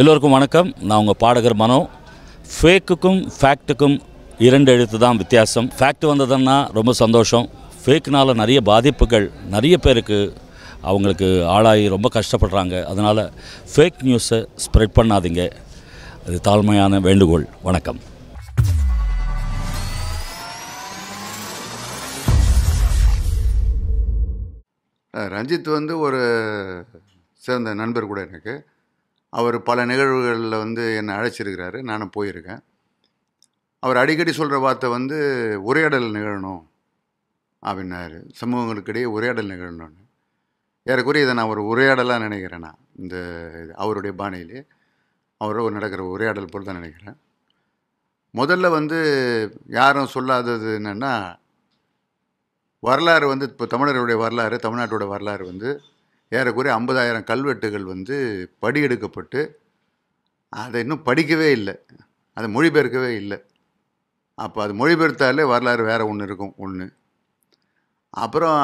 எல்லோருக்கும் வணக்கம் நான் உங்கள் பாடகர் மனோ ஃபேக்குக்கும் ஃபேக்ட்டுக்கும் இரண்டு எழுத்து தான் வித்தியாசம் ஃபேக்ட் வந்ததுன்னா ரொம்ப சந்தோஷம் ஃபேக்குனால் நிறைய பாதிப்புகள் நிறைய பேருக்கு அவங்களுக்கு ஆளாகி ரொம்ப கஷ்டப்படுறாங்க அதனால் ஃபேக் நியூஸை ஸ்ப்ரெட் பண்ணாதீங்க அது தாழ்மையான வேண்டுகோள் வணக்கம் ரஞ்சித் வந்து ஒரு சேர்ந்த நண்பர் கூட எனக்கு அவர் பல நிகழ்வுகளில் வந்து என்னை அழைச்சிருக்கிறாரு நானும் போயிருக்கேன் அவர் அடிக்கடி சொல்கிற வார்த்தை வந்து உரையாடல் நிகழணும் அப்படின்னாரு சமூகங்களுக்கிடையே உரையாடல் நிகழணும்னு ஏறக்குறைய இதை நான் ஒரு உரையாடலாக நினைக்கிறேன் நான் இந்த அவருடைய பாணியிலே அவரோட நடக்கிற உரையாடல் போல் தான் நினைக்கிறேன் முதல்ல வந்து யாரும் சொல்லாதது என்னென்னா வரலாறு வந்து இப்போ தமிழருடைய வரலாறு தமிழ்நாட்டோட வரலாறு வந்து ஏறக்குறைய ஐம்பதாயிரம் கல்வெட்டுகள் வந்து படி எடுக்கப்பட்டு அதை இன்னும் படிக்கவே இல்லை அதை மொழிபெயர்க்கவே இல்லை அப்போ அது மொழிபெயர்த்தாலே வரலாறு வேறு ஒன்று இருக்கும் ஒன்று அப்புறம்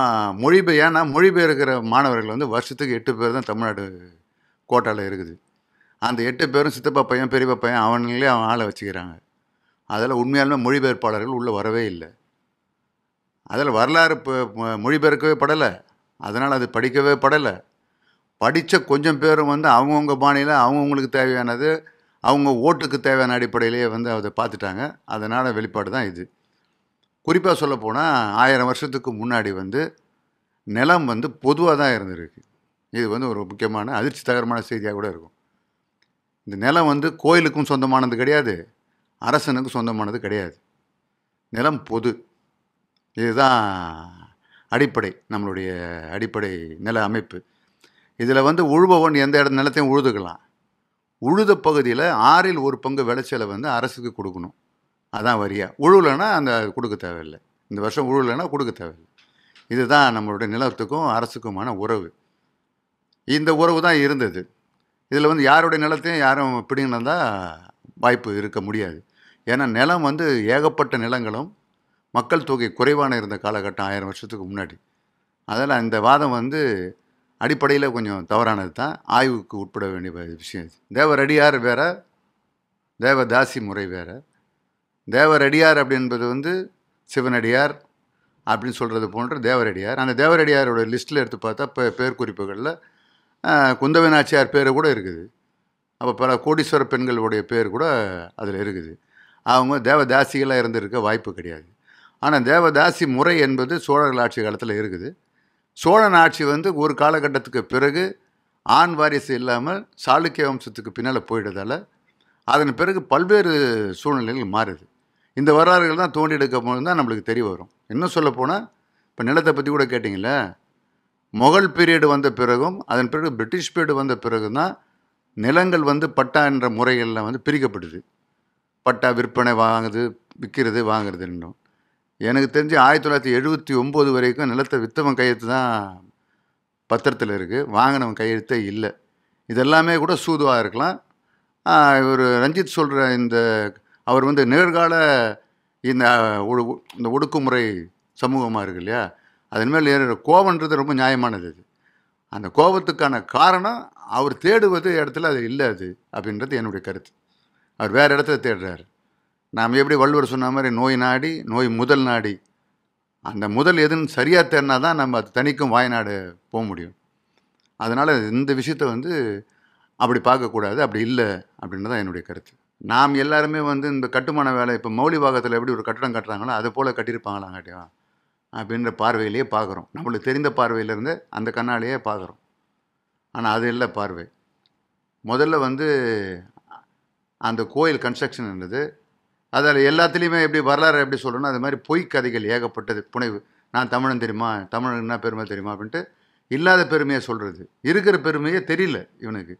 மொழிபெய் ஏன்னா மொழிபெயர்க்கிற மாணவர்கள் வந்து வருஷத்துக்கு எட்டு பேர் தான் தமிழ்நாடு கோட்டாவில் இருக்குது அந்த எட்டு பேரும் சித்தப்பா பையன் பெரியப்பா பையன் அவனுங்களே அவன் ஆளை வச்சுக்கிறாங்க அதில் உண்மையாலுமே மொழிபெயர்ப்பாளர்கள் உள்ளே வரவே இல்லை அதில் வரலாறு இப்போ மொழிபெயர்க்கவே படலை அதனால் அது படிக்கவே படலை படித்த கொஞ்சம் பேரும் வந்து அவங்கவுங்க பாணியில் அவங்கவுங்களுக்கு தேவையானது அவங்க ஓட்டுக்கு தேவையான அடிப்படையிலேயே வந்து அதை பார்த்துட்டாங்க அதனால் வெளிப்பாடு தான் இது குறிப்பாக சொல்லப்போனால் ஆயிரம் வருஷத்துக்கு முன்னாடி வந்து நிலம் வந்து பொதுவாக தான் இருந்திருக்கு இது வந்து ஒரு முக்கியமான அதிர்ச்சி தகரமான செய்தியாக கூட இருக்கும் இந்த நிலம் வந்து கோயிலுக்கும் சொந்தமானது கிடையாது அரசனுக்கும் சொந்தமானது கிடையாது நிலம் பொது இதுதான் அடிப்படை நம்மளுடைய அடிப்படை நில அமைப்பு இதில் வந்து உழுபவன் எந்த இட நிலத்தையும் உழுதுக்கலாம் உழுத பகுதியில் ஆறில் ஒரு பங்கு விளைச்சலை வந்து அரசுக்கு கொடுக்கணும் அதான் வரியா உழுவலைன்னா அந்த கொடுக்க தேவையில்லை இந்த வருஷம் உழுவலைன்னா கொடுக்க தேவையில்லை இதுதான் நம்மளுடைய நிலத்துக்கும் அரசுக்குமான உறவு இந்த உறவு தான் இருந்தது இதில் வந்து யாருடைய நிலத்தையும் யாரும் பிடிங்கினதா வாய்ப்பு இருக்க முடியாது ஏன்னா நிலம் வந்து ஏகப்பட்ட நிலங்களும் மக்கள் தொகை குறைவான இருந்த காலகட்டம் ஆயிரம் வருஷத்துக்கு முன்னாடி அதனால் இந்த வாதம் வந்து அடிப்படையில் கொஞ்சம் தவறானது தான் ஆய்வுக்கு உட்பட வேண்டிய விஷயம் இது தேவரடியார் வேற தேவதாசி முறை வேற தேவரடியார் அப்படின்றது வந்து சிவனடியார் அப்படின்னு சொல்கிறது போன்ற தேவரடியார் அந்த தேவரடியாரோட லிஸ்ட்டில் எடுத்து பார்த்தா இப்போ பேர் குறிப்புகளில் குந்தவை பேர் கூட இருக்குது அப்போ பல கோடீஸ்வர பெண்களுடைய பேர் கூட அதில் இருக்குது அவங்க தேவதாசிகளாக இருந்திருக்க வாய்ப்பு கிடையாது ஆனால் தேவதாசி முறை என்பது சோழர்கள் ஆட்சி காலத்தில் இருக்குது சோழன் ஆட்சி வந்து ஒரு காலகட்டத்துக்கு பிறகு ஆண் வாரிசு இல்லாமல் சாளுக்கிய வம்சத்துக்கு பின்னால் போயிட்டதால் அதன் பிறகு பல்வேறு சூழ்நிலைகள் மாறுது இந்த வரலாறுகள் தான் தோண்டி எடுக்க போது தான் நம்மளுக்கு தெரிய வரும் இன்னும் சொல்லப்போனால் இப்போ நிலத்தை பற்றி கூட கேட்டிங்கள மொகல் பீரியடு வந்த பிறகும் அதன் பிறகு பிரிட்டிஷ் பீரியடு வந்த பிறகு தான் நிலங்கள் வந்து பட்டா என்ற முறைகளில் வந்து பிரிக்கப்படுது பட்டா விற்பனை வாங்குது விற்கிறது வாங்குறது இன்னும் எனக்கு தெரிஞ்சு ஆயிரத்தி தொள்ளாயிரத்தி எழுபத்தி ஒம்பது வரைக்கும் நிலத்தை வித்தவன் கையெழுத்து தான் பத்திரத்தில் இருக்குது வாங்கினவன் கையெழுத்தே இல்லை இதெல்லாமே கூட சூதுவாக இருக்கலாம் இவர் ரஞ்சித் சொல்கிற இந்த அவர் வந்து நிகழ்கால இந்த இந்த ஒடுக்குமுறை சமூகமாக இருக்கு இல்லையா அதன்மேல் ஏற கோபன்றது ரொம்ப நியாயமானது அது அந்த கோபத்துக்கான காரணம் அவர் தேடுவது இடத்துல அது இல்லை அது அப்படின்றது என்னுடைய கருத்து அவர் வேறு இடத்துல தேடுறாரு நாம் எப்படி வள்ளுவர் சொன்ன மாதிரி நோய் நாடி நோய் முதல் நாடி அந்த முதல் எதுன்னு சரியாக தேர்னா தான் நம்ம தனிக்கும் வாய்நாடு போக முடியும் அதனால் இந்த விஷயத்த வந்து அப்படி பார்க்கக்கூடாது அப்படி இல்லை அப்படின்னு தான் என்னுடைய கருத்து நாம் எல்லாருமே வந்து இந்த கட்டுமான வேலை இப்போ மௌலி பாகத்தில் எப்படி ஒரு கட்டடம் கட்டுறாங்களோ அதை போல் கட்டியிருப்பாங்களாங்க அப்படின்ற பார்வையிலேயே பார்க்குறோம் நம்மளுக்கு தெரிந்த பார்வையிலேருந்து அந்த கண்ணாலேயே பார்க்குறோம் ஆனால் அது இல்லை பார்வை முதல்ல வந்து அந்த கோயில் கன்ஸ்ட்ரக்ஷன் இருந்தது அதில் எல்லாத்துலேயுமே எப்படி வரலாறு எப்படி சொல்லணும்னா அது மாதிரி பொய் கதைகள் ஏகப்பட்டது புனைவு நான் தமிழன் தெரியுமா தமிழன் என்ன பெருமை தெரியுமா அப்படின்ட்டு இல்லாத பெருமையை சொல்கிறது இருக்கிற பெருமையே தெரியல இவனுக்கு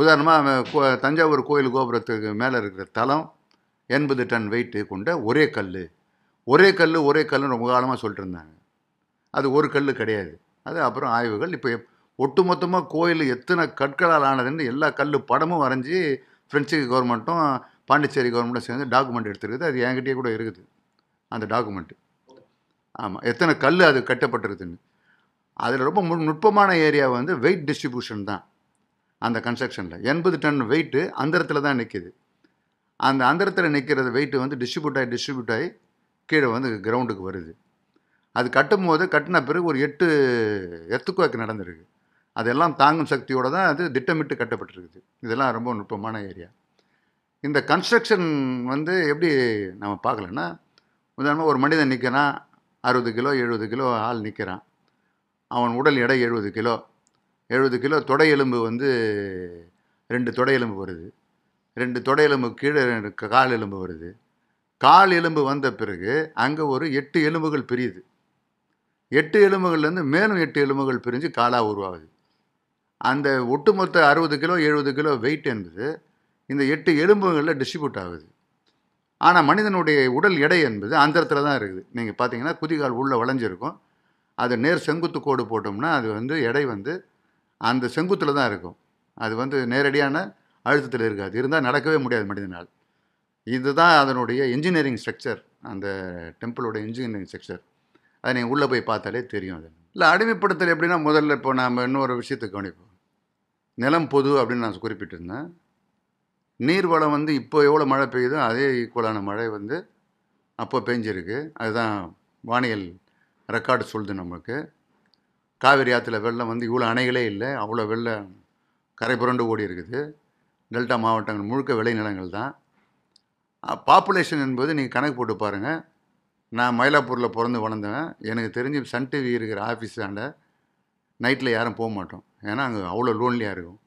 உதாரணமாக தஞ்சாவூர் கோயில் கோபுரத்துக்கு மேலே இருக்கிற தலம் எண்பது டன் வெயிட்டு கொண்ட ஒரே கல் ஒரே கல் ஒரே கல்னு ரொம்ப காலமாக சொல்லிட்டு இருந்தாங்க அது ஒரு கல் கிடையாது அது அப்புறம் ஆய்வுகள் இப்போ ஒட்டுமொத்தமாக கோயில் எத்தனை கற்களால் ஆனதுன்னு எல்லா கல் படமும் வரைஞ்சி ஃப்ரெஞ்சு கவர்மெண்ட்டும் பாண்டிச்சேரி கவர்மெண்ட்டை சேர்ந்து டாக்குமெண்ட் எடுத்துருக்குது அது என்கிட்டயே கூட இருக்குது அந்த டாக்குமெண்ட்டு ஆமாம் எத்தனை கல் அது கட்டப்பட்டிருக்குன்னு அதில் ரொம்ப நுட்பமான ஏரியா வந்து வெயிட் டிஸ்ட்ரிபியூஷன் தான் அந்த கன்ஸ்ட்ரக்ஷனில் எண்பது டன் வெயிட்டு அந்தரத்தில் தான் நிற்கிது அந்த அந்தரத்தில் நிற்கிற வெயிட்டு வந்து டிஸ்ட்ரிபியூட் ஆகி டிஸ்ட்ரிபியூட் ஆகி கீழே வந்து கிரவுண்டுக்கு வருது அது கட்டும் போது கட்டின பிறகு ஒரு எட்டு எத்துக்குவாக்கு நடந்திருக்கு அதெல்லாம் தாங்கும் சக்தியோடு தான் அது திட்டமிட்டு கட்டப்பட்டிருக்குது இதெல்லாம் ரொம்ப நுட்பமான ஏரியா இந்த கன்ஸ்ட்ரக்ஷன் வந்து எப்படி நம்ம பார்க்கலன்னா உதாரணமாக ஒரு மனிதன் நிற்கிறான் அறுபது கிலோ எழுபது கிலோ ஆள் நிற்கிறான் அவன் உடல் எடை எழுபது கிலோ எழுபது கிலோ தொடை எலும்பு வந்து ரெண்டு தொடை எலும்பு வருது ரெண்டு தொடை எலும்பு கீழே கால் எலும்பு வருது கால் எலும்பு வந்த பிறகு அங்கே ஒரு எட்டு எலும்புகள் பிரியுது எட்டு எலும்புகள்லேருந்து மேலும் எட்டு எலும்புகள் பிரிஞ்சு காலாக உருவாகுது அந்த ஒட்டுமொத்த அறுபது கிலோ எழுபது கிலோ வெயிட் என்பது இந்த எட்டு எலும்புகளில் டிஸ்ட்ரிபியூட் ஆகுது ஆனால் மனிதனுடைய உடல் எடை என்பது அந்த இடத்துல தான் இருக்குது நீங்கள் பார்த்தீங்கன்னா குதிகால் உள்ளே வளைஞ்சிருக்கும் அது நேர் செங்குத்து கோடு போட்டோம்னா அது வந்து எடை வந்து அந்த செங்குத்தில் தான் இருக்கும் அது வந்து நேரடியான அழுத்தத்தில் இருக்காது இருந்தால் நடக்கவே முடியாது மனிதனால் இதுதான் அதனுடைய இன்ஜினியரிங் ஸ்ட்ரக்சர் அந்த டெம்பிளோட இன்ஜினியரிங் ஸ்ட்ரக்சர் அதை நீங்கள் உள்ளே போய் பார்த்தாலே தெரியும் அது இல்லை அடிமைப்படுத்தல் எப்படின்னா முதல்ல இப்போ நாம் இன்னொரு விஷயத்தை கவனிப்போம் நிலம் பொது அப்படின்னு நான் குறிப்பிட்டிருந்தேன் நீர்வளம் வந்து இப்போ எவ்வளோ மழை பெய்யுதோ அதே ஈக்குவலான மழை வந்து அப்போ பெஞ்சிருக்கு அதுதான் வானியல் ரெக்கார்டு சொல்லுது நமக்கு காவிரி ஆற்றுல வெள்ளம் வந்து இவ்வளோ அணைகளே இல்லை அவ்வளோ வெள்ளம் கரை புரண்டு ஓடி இருக்குது டெல்டா மாவட்டங்கள் முழுக்க விளைநிலங்கள் தான் பாப்புலேஷன் என்பது நீங்கள் கணக்கு போட்டு பாருங்கள் நான் மயிலாப்பூரில் பிறந்து வளர்ந்தேன் எனக்கு தெரிஞ்சு சன் டிவி இருக்கிற ஆஃபீஸாண்ட நைட்டில் யாரும் போக மாட்டோம் ஏன்னா அங்கே அவ்வளோ லோன்லியாக இருக்கும்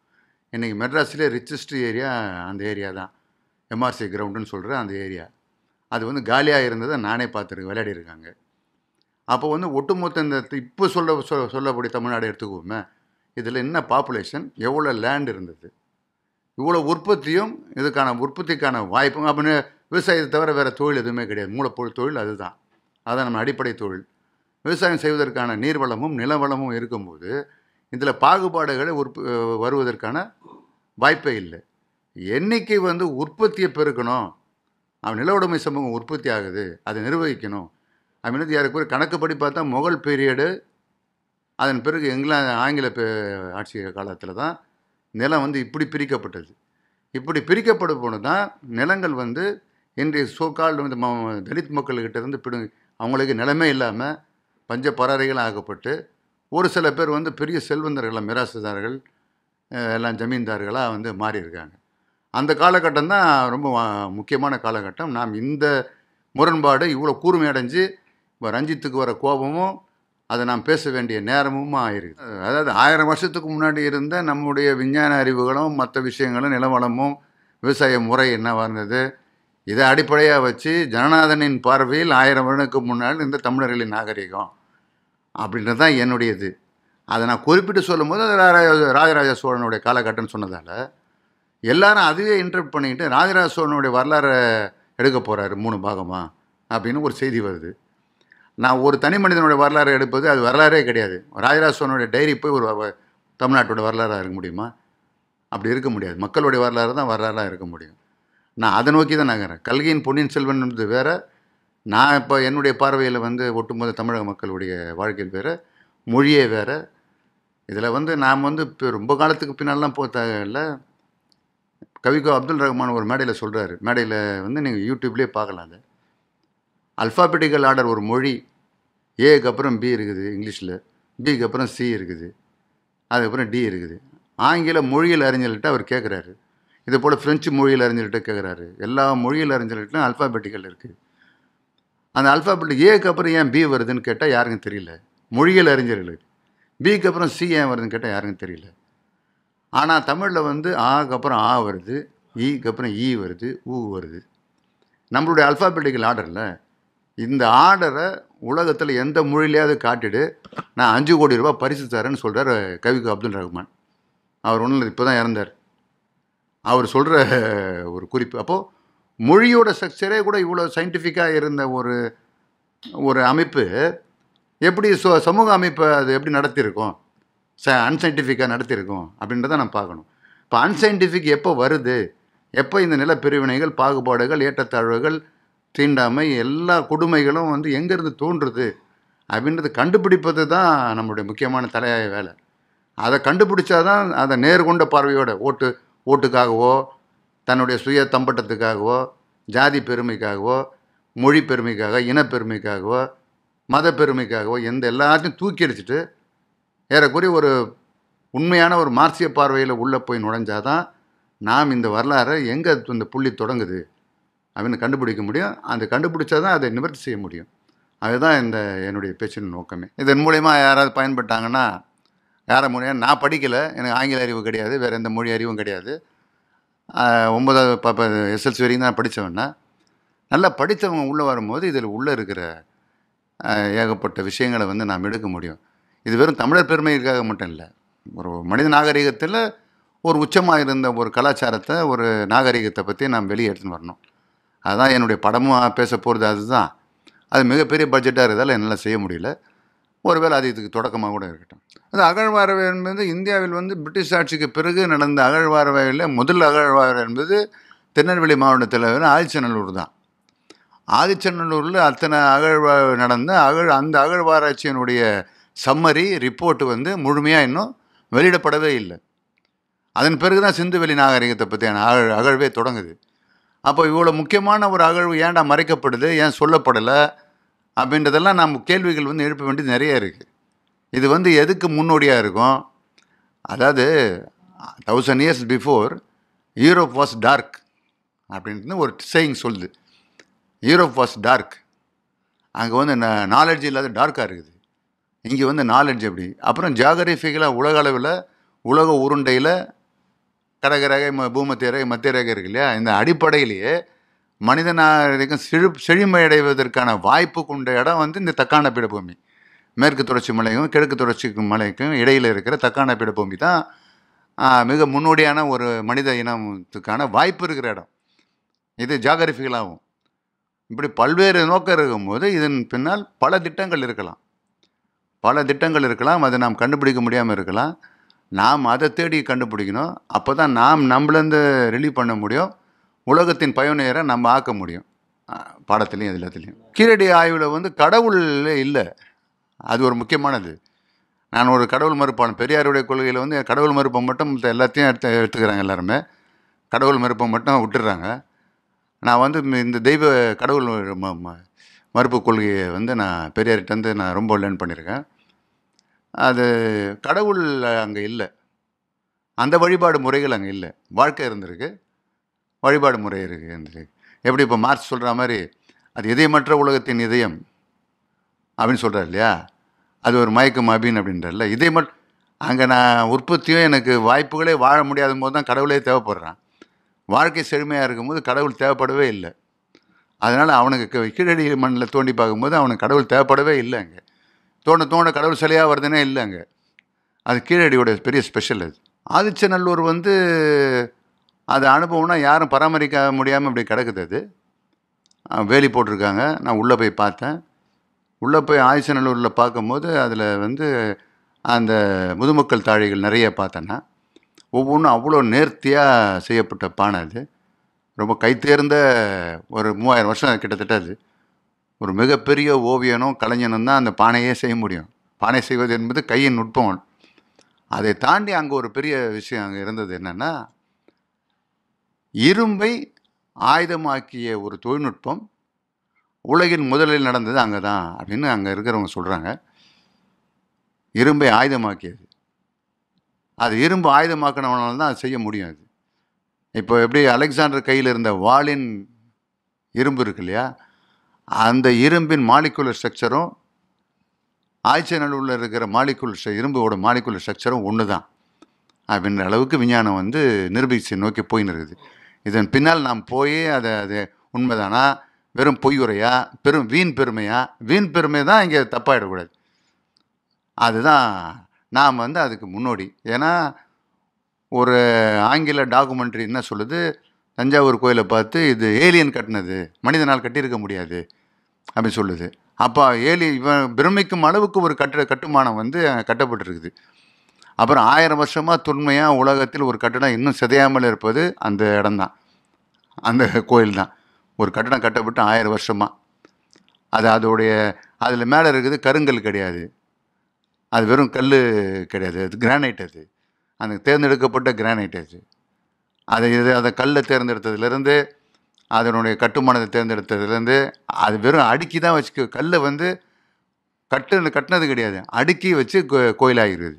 இன்றைக்கி மெட்ராஸ்லேயே ரிச்சஸ்ட் ஏரியா அந்த ஏரியா தான் எம்ஆர்சி கிரவுண்டுன்னு சொல்கிற அந்த ஏரியா அது வந்து காலியாக இருந்ததை நானே பார்த்துருக்கேன் விளையாடிருக்காங்க அப்போ வந்து ஒட்டுமொத்த இந்த இப்போ சொல்ல சொல்ல சொல்லக்கூடிய தமிழ்நாடு எடுத்துக்குவோமே இதில் என்ன பாப்புலேஷன் எவ்வளோ லேண்ட் இருந்தது இவ்வளோ உற்பத்தியும் இதுக்கான உற்பத்திக்கான வாய்ப்பும் அப்படின்னு விவசாயத்தை தவிர வேறு தொழில் எதுவுமே கிடையாது மூலப்பொருள் தொழில் அதுதான் அதுதான் நம்ம அடிப்படை தொழில் விவசாயம் செய்வதற்கான நீர்வளமும் நிலவளமும் இருக்கும்போது இதில் பாகுபாடுகளை உற்ப வருவதற்கான வாய்ப்பே இல்லை என்றைக்கு வந்து உற்பத்தியை பெருக்கணும் அவன் உடைமை சமூகம் உற்பத்தி ஆகுது அதை நிர்வகிக்கணும் அப்படின்னு யாருக்கு கணக்குப்படி பார்த்தா முகல் பீரியடு அதன் பிறகு இங்கிலாந்து ஆங்கில ஆட்சி காலத்தில் தான் நிலம் வந்து இப்படி பிரிக்கப்பட்டது இப்படி பிரிக்கப்பட போது தான் நிலங்கள் வந்து இன்றைய சோக்கால் வந்து ம தலித் மக்கள்கிட்ட இருந்து பிடு அவங்களுக்கு நிலமே இல்லாமல் பஞ்ச பறாரைகள் ஆகப்பட்டு ஒரு சில பேர் வந்து பெரிய செல்வந்தர்களாக மிராசுதார்கள் எல்லாம் ஜமீன்தார்களாக வந்து மாறியிருக்காங்க அந்த காலகட்டம் தான் ரொம்ப முக்கியமான காலகட்டம் நாம் இந்த முரண்பாடு இவ்வளோ கூர்மையடைஞ்சு இப்போ ரஞ்சித்துக்கு வர கோபமும் அதை நாம் பேச வேண்டிய நேரமும் ஆயிருக்கு அதாவது ஆயிரம் வருஷத்துக்கு முன்னாடி இருந்த நம்முடைய விஞ்ஞான அறிவுகளும் மற்ற விஷயங்களும் நிலவளமும் விவசாய முறை என்னவாக இருந்தது இதை அடிப்படையாக வச்சு ஜனநாதனின் பார்வையில் ஆயிரம் வருடத்துக்கு முன்னால் இந்த தமிழர்களின் நாகரிகம் அப்படின்றது தான் என்னுடைய இது அதை நான் குறிப்பிட்டு சொல்லும்போது அது ராஜராஜ சோழனுடைய காலகட்டம்னு சொன்னதால் எல்லாரும் அதுவே இன்டர்ப்ட் பண்ணிக்கிட்டு ராஜராஜ சோழனுடைய வரலாறை எடுக்க போகிறாரு மூணு பாகமாக அப்படின்னு ஒரு செய்தி வருது நான் ஒரு தனி மனிதனுடைய வரலாறு எடுப்பது அது வரலாறே கிடையாது ராஜராஜ சோழனுடைய டைரி போய் ஒரு தமிழ்நாட்டோட வரலாறாக இருக்க முடியுமா அப்படி இருக்க முடியாது மக்களுடைய வரலாறு தான் வரலாறாக இருக்க முடியும் நான் அதை நோக்கி தான் நகரேன் கல்கியின் பொன்னியின் செல்வன்ன்றது வேறு நான் இப்போ என்னுடைய பார்வையில் வந்து ஒட்டுமொத்த தமிழக மக்களுடைய வாழ்க்கையில் வேறு மொழியே வேறு இதில் வந்து நாம் வந்து இப்போ ரொம்ப காலத்துக்கு போக போத்தாகல கவிக்கோ அப்துல் ரஹ்மான் ஒரு மேடையில் சொல்கிறாரு மேடையில் வந்து நீங்கள் யூடியூப்லேயே பார்க்கலாம் அது அல்ஃபாபெட்டிக்கல் ஆர்டர் ஒரு மொழி ஏக்கு அப்புறம் பி இருக்குது இங்கிலீஷில் பிக்கு அப்புறம் சி இருக்குது அதுக்கப்புறம் டி இருக்குது ஆங்கில மொழியில் அறிஞர்கள்ட்ட அவர் கேட்குறாரு இதே போல் ஃப்ரெஞ்சு மொழியில் அறிஞர்கள்ட்ட கேட்குறாரு எல்லா மொழியில் அறிஞர்கள்ட்டும் அல்ஃபாபெட்டிக்கல் இருக்குது அந்த அல்ஃபாபெட் ஏக்கு அப்புறம் ஏன் பி வருதுன்னு கேட்டால் யாருக்கும் தெரியல மொழிகள் அறிஞர்களுக்கு பிக்கு அப்புறம் சி ஏன் வருதுன்னு கேட்டால் யாருக்கும் தெரியல ஆனால் தமிழில் வந்து ஆக்கு அப்புறம் ஆ வருது ஈக்கு e அப்புறம் ஈ e வருது ஊ வருது நம்மளுடைய அல்ஃபாபெட்டிக்கல் ஆர்டரில் இந்த ஆர்டரை உலகத்தில் எந்த மொழியிலையாவது காட்டிடு நான் அஞ்சு கோடி ரூபா பரிசு தரேன்னு சொல்கிறார் கவிக்கு அப்துல் ரஹ்மான் அவர் ஒன்றும் இப்போ தான் இறந்தார் அவர் சொல்கிற ஒரு குறிப்பு அப்போது மொழியோட ஸ்ட்ரக்சரே கூட இவ்வளோ சயின்டிஃபிக்காக இருந்த ஒரு ஒரு அமைப்பு எப்படி சமூக அமைப்பை அது எப்படி நடத்தியிருக்கும் ச அன்சைன்டிஃபிக்காக நடத்தியிருக்கோம் அப்படின்றத நம்ம பார்க்கணும் இப்போ அன்சைன்டிஃபிக் எப்போ வருது எப்போ இந்த நில பிரிவினைகள் பாகுபாடுகள் ஏற்றத்தாழ்வுகள் தீண்டாமை எல்லா கொடுமைகளும் வந்து எங்கேருந்து தோன்றுறது அப்படின்றத கண்டுபிடிப்பது தான் நம்மளுடைய முக்கியமான தலையாய வேலை அதை கண்டுபிடிச்சாதான் அதை நேர்கொண்ட பார்வையோட ஓட்டு ஓட்டுக்காகவோ தன்னுடைய சுய தம்பட்டத்துக்காகவோ ஜாதி பெருமைக்காகவோ மொழி பெருமைக்காக இனப்பெருமைக்காகவோ மத பெருமைக்காகவோ எந்த எல்லாத்தையும் தூக்கி அடிச்சுட்டு ஏறக்குறைய ஒரு உண்மையான ஒரு மார்சிய பார்வையில் உள்ளே போய் நுழைஞ்சாதான் நாம் இந்த வரலாறை எங்கே இந்த புள்ளி தொடங்குது அப்படின்னு கண்டுபிடிக்க முடியும் அந்த கண்டுபிடிச்சா தான் அதை நிவர்த்தி செய்ய முடியும் அதுதான் இந்த என்னுடைய பேச்சின் நோக்கமே இதன் மூலயமா யாராவது பயன்பட்டாங்கன்னா யாரை மூலியம் நான் படிக்கலை எனக்கு ஆங்கில அறிவு கிடையாது வேறு எந்த மொழி அறிவும் கிடையாது ஒம்பதாவது பாப்பா எஸ்எல்சி வரைக்கும் தான் படித்தவன்னா நல்லா படித்தவங்க உள்ளே வரும்போது இதில் உள்ளே இருக்கிற ஏகப்பட்ட விஷயங்களை வந்து நாம் எடுக்க முடியும் இது வெறும் தமிழர் பெருமைக்காக மட்டும் இல்லை ஒரு மனித நாகரிகத்தில் ஒரு உச்சமாக இருந்த ஒரு கலாச்சாரத்தை ஒரு நாகரிகத்தை பற்றி நாம் வெளியே எடுத்துன்னு வரணும் அதுதான் என்னுடைய படமும் பேச போகிறது அதுதான் அது மிகப்பெரிய பட்ஜெட்டாக இருந்தாலும் என்னால் செய்ய முடியல ஒருவேளை அது இதுக்கு தொடக்கமாக கூட இருக்கட்டும் அது அகழ்வாரவை என்பது இந்தியாவில் வந்து பிரிட்டிஷ் ஆட்சிக்கு பிறகு நடந்த அகழ்வாரவையில் முதல் அகழ்வாரவை என்பது திருநெல்வேலி மாவட்டத்தில் ஆதிச்சநல்லூர் தான் ஆதிச்சநல்லூரில் அத்தனை அகழ்வாய்வு நடந்த அகழ் அந்த அகழ்வாராய்ச்சியினுடைய சம்மரி ரிப்போர்ட் வந்து முழுமையாக இன்னும் வெளியிடப்படவே இல்லை அதன் பிறகு தான் சிந்துவெளி நாகரிகத்தை பற்றியான அகழ் அகழ்வே தொடங்குது அப்போ இவ்வளோ முக்கியமான ஒரு அகழ்வு ஏன்டா மறைக்கப்படுது ஏன் சொல்லப்படலை அப்படின்றதெல்லாம் நாம் கேள்விகள் வந்து எழுப்ப வேண்டியது நிறைய இருக்குது இது வந்து எதுக்கு முன்னோடியாக இருக்கும் அதாவது thousand years before Europe was dark அப்படின்னு ஒரு சேயிங் சொல்லுது யூரோப் வாஸ் டார்க் அங்கே வந்து ந நாலெட்ஜ் இல்லாத டார்க்காக இருக்குது இங்கே வந்து நாலெட்ஜ் அப்படி அப்புறம் ஜாகிரபிக்கலாக உலக அளவில் உலக உருண்டையில் கடகரகை பூமத்திய ரகை மத்திய ரகை இருக்கு இல்லையா இந்த அடிப்படையிலேயே மனிதனாக செழு செழுமை அடைவதற்கான வாய்ப்பு கொண்ட இடம் வந்து இந்த தக்கான பீடபூமி மேற்கு தொடர்ச்சி மலைக்கும் கிழக்கு தொடர்ச்சி மலைக்கும் இடையில் இருக்கிற தக்கான பீடபூமி தான் மிக முன்னோடியான ஒரு மனித இனத்துக்கான வாய்ப்பு இருக்கிற இடம் இது ஜாகிரபிகளாகும் இப்படி பல்வேறு நோக்கம் இருக்கும்போது இதன் பின்னால் பல திட்டங்கள் இருக்கலாம் பல திட்டங்கள் இருக்கலாம் அதை நாம் கண்டுபிடிக்க முடியாமல் இருக்கலாம் நாம் அதை தேடி கண்டுபிடிக்கணும் அப்போ தான் நாம் நம்மளேருந்து ரிலீவ் பண்ண முடியும் உலகத்தின் பயனியரை நம்ம ஆக்க முடியும் பாடத்துலேயும் எல்லாத்துலேயும் கீரடி ஆய்வில் வந்து கடவுள் இல்லை அது ஒரு முக்கியமானது நான் ஒரு கடவுள் மறுப்பாளன் பெரியாருடைய கொள்கையில் வந்து கடவுள் மறுப்பை மட்டும் எல்லாத்தையும் எடுத்து எடுத்துக்கிறாங்க எல்லாருமே கடவுள் மறுப்பை மட்டும் விட்டுடுறாங்க நான் வந்து இந்த தெய்வ கடவுள் மறுப்பு கொள்கையை வந்து நான் வந்து நான் ரொம்ப லேர்ன் பண்ணியிருக்கேன் அது கடவுள் அங்கே இல்லை அந்த வழிபாடு முறைகள் அங்கே இல்லை வாழ்க்கை இருந்திருக்கு வழிபாடு முறை இருக்குது எப்படி இப்போ மார்ச் சொல்கிற மாதிரி அது இதயமற்ற உலகத்தின் இதயம் அப்படின்னு சொல்கிறார் இல்லையா அது ஒரு மயக்கம் அபின் அப்படின்றல இதே மட் அங்கே நான் உற்பத்தியும் எனக்கு வாய்ப்புகளே வாழ முடியாத போது தான் கடவுளே தேவைப்படுறான் வாழ்க்கை செழுமையாக இருக்கும்போது கடவுள் தேவைப்படவே இல்லை அதனால் அவனுக்கு கீழடி மண்ணில் தோண்டி பார்க்கும்போது அவனுக்கு கடவுள் தேவைப்படவே இல்லை அங்கே தோண்ட தோண்ட கடவுள் சிலையாக வருதுன்னே இல்லை அங்கே அது கீழடியோட பெரிய ஸ்பெஷல் அது ஆதிச்சநல்லூர் வந்து அது அனுபவம்னா யாரும் பராமரிக்க முடியாமல் இப்படி கிடக்குது அது வேலி போட்டிருக்காங்க நான் உள்ளே போய் பார்த்தேன் உள்ளே போய் ஆயுசநல்லூரில் பார்க்கும்போது அதில் வந்து அந்த முதுமக்கள் தாழிகள் நிறைய பார்த்தேன்னா ஒவ்வொன்றும் அவ்வளோ நேர்த்தியாக செய்யப்பட்ட பானை அது ரொம்ப கைத்தேர்ந்த ஒரு மூவாயிரம் வருஷம் கிட்டத்தட்ட அது ஒரு மிகப்பெரிய ஓவியனும் கலைஞனும் தான் அந்த பானையே செய்ய முடியும் பானை செய்வது என்பது கையின் நுட்பம் அதை தாண்டி அங்கே ஒரு பெரிய விஷயம் அங்கே இருந்தது என்னென்னா இரும்பை ஆயுதமாக்கிய ஒரு தொழில்நுட்பம் உலகின் முதலில் நடந்தது அங்கே தான் அப்படின்னு அங்கே இருக்கிறவங்க சொல்கிறாங்க இரும்பை ஆயுதமாக்கியது அது இரும்பு ஆயுதமாக்கினவனால தான் அது செய்ய முடியும் அது இப்போ எப்படி அலெக்சாண்டர் கையில் இருந்த வாளின் இரும்பு இருக்கு இல்லையா அந்த இரும்பின் மாலிகுலர் ஸ்ட்ரக்சரும் ஆய்ச்சல் உள்ள இருக்கிற மாலிகுலர் இரும்போட மாலிகுலர் ஸ்ட்ரக்சரும் ஒன்று தான் அப்படின்ற அளவுக்கு விஞ்ஞானம் வந்து நிரூபிச்சு நோக்கி போயின்னு இருக்குது இதன் பின்னால் நாம் போய் அதை அது உண்மைதானா வெறும் பொய்யுறையா பெரும் வீண் பெருமையா வீண் பெருமை தான் இங்கே தப்பாயிடக்கூடாது அதுதான் நாம் வந்து அதுக்கு முன்னோடி ஏன்னா ஒரு ஆங்கில டாக்குமெண்ட்ரி என்ன சொல்லுது தஞ்சாவூர் கோயிலை பார்த்து இது ஏலியன் கட்டினது மனிதனால் கட்டியிருக்க முடியாது அப்படி சொல்லுது அப்போ ஏலி இவன் பிரமிக்கும் அளவுக்கு ஒரு கட்ட கட்டுமானம் வந்து கட்டப்பட்டிருக்குது அப்புறம் ஆயிரம் வருஷமாக தொன்மையாக உலகத்தில் ஒரு கட்டடம் இன்னும் சிதையாமல் இருப்பது அந்த இடம்தான் அந்த கோயில் தான் ஒரு கட்டடம் கட்டப்பட்டு ஆயிரம் வருஷமாக அது அதோடைய அதில் மேலே இருக்குது கருங்கல் கிடையாது அது வெறும் கல் கிடையாது அது கிரானைட் அது அந்த தேர்ந்தெடுக்கப்பட்ட கிரானைட் அது அதை இது அதை கல்லை தேர்ந்தெடுத்ததுலேருந்து அதனுடைய கட்டுமானத்தை தேர்ந்தெடுத்ததுலேருந்து அது வெறும் அடுக்கி தான் வச்சுக்க கல் வந்து கட்டு கட்டினது கிடையாது அடுக்கி வச்சு கோயிலாகிறது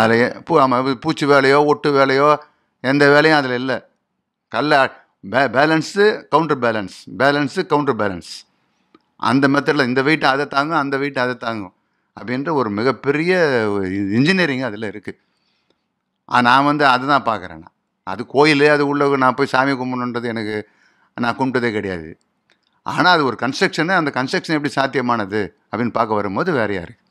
அதில் பூ ஆமாம் பூச்சி வேலையோ ஒட்டு வேலையோ எந்த வேலையும் அதில் இல்லை கல்ல பே balance counter balance balance counter balance அந்த மெத்தடில் இந்த வீட்டை அதை தாங்கும் அந்த வீட்டை அதை தாங்கும் அப்படின்ற ஒரு மிகப்பெரிய இன்ஜினியரிங் அதில் இருக்குது நான் வந்து அதை தான் பார்க்குறேன் நான் அது கோயிலே அது உள்ள நான் போய் சாமி கும்பிடணுன்றது எனக்கு நான் கும்பிட்டதே கிடையாது ஆனால் அது ஒரு கன்ஸ்ட்ரக்ஷனு அந்த கன்ஸ்ட்ரக்ஷன் எப்படி சாத்தியமானது அப்படின்னு பார்க்க வரும்போது வேறையாக இருக்குது